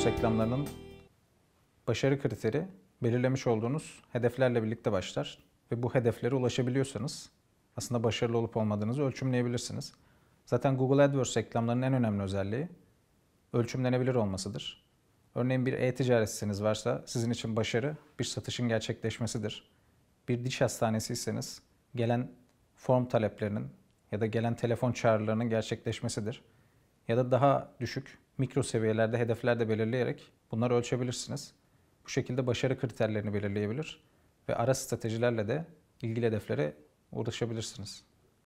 Rus reklamlarının başarı kriteri belirlemiş olduğunuz hedeflerle birlikte başlar ve bu hedeflere ulaşabiliyorsanız aslında başarılı olup olmadığınızı ölçümleyebilirsiniz. Zaten Google AdWords reklamlarının en önemli özelliği ölçümlenebilir olmasıdır. Örneğin bir e ticaretsiniz varsa sizin için başarı bir satışın gerçekleşmesidir. Bir diş hastanesiyseniz gelen form taleplerinin ya da gelen telefon çağrılarının gerçekleşmesidir. Ya da daha düşük mikro seviyelerde hedefler de belirleyerek bunları ölçebilirsiniz. Bu şekilde başarı kriterlerini belirleyebilir ve ara stratejilerle de ilgili hedeflere ulaşabilirsiniz.